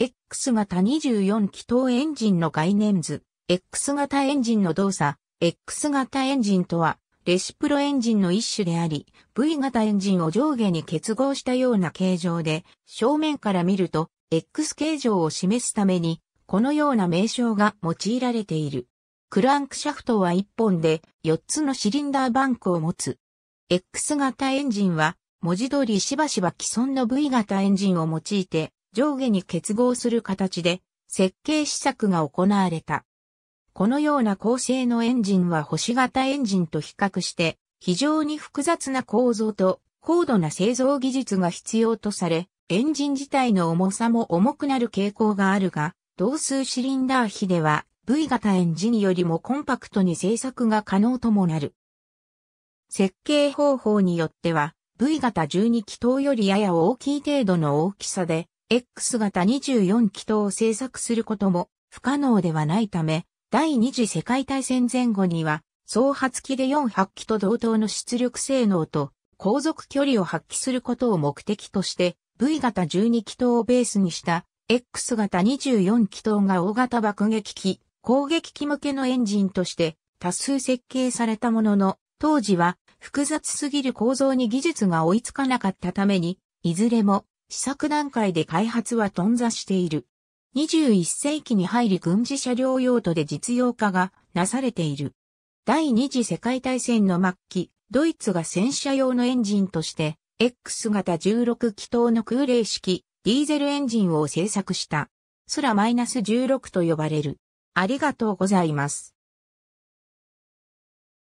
X 型24気筒エンジンの概念図、X 型エンジンの動作、X 型エンジンとは、レシプロエンジンの一種であり、V 型エンジンを上下に結合したような形状で、正面から見ると、X 形状を示すために、このような名称が用いられている。クランクシャフトは1本で4つのシリンダーバンクを持つ。X 型エンジンは文字通りしばしば既存の V 型エンジンを用いて上下に結合する形で設計試作が行われた。このような構成のエンジンは星型エンジンと比較して非常に複雑な構造と高度な製造技術が必要とされ、エンジン自体の重さも重くなる傾向があるが、同数シリンダー比では V 型エンジンよりもコンパクトに製作が可能ともなる。設計方法によっては V 型12気筒よりやや大きい程度の大きさで X 型24気筒を製作することも不可能ではないため、第二次世界大戦前後には、総発機で4発機と同等の出力性能と航続距離を発揮することを目的として、V 型12気筒をベースにした X 型24気筒が大型爆撃機、攻撃機向けのエンジンとして多数設計されたものの、当時は複雑すぎる構造に技術が追いつかなかったために、いずれも試作段階で開発は頓挫している。21世紀に入り軍事車両用途で実用化がなされている。第二次世界大戦の末期、ドイツが戦車用のエンジンとして、X 型16気筒の空冷式、ディーゼルエンジンを製作した。空 -16 と呼ばれる。ありがとうございます。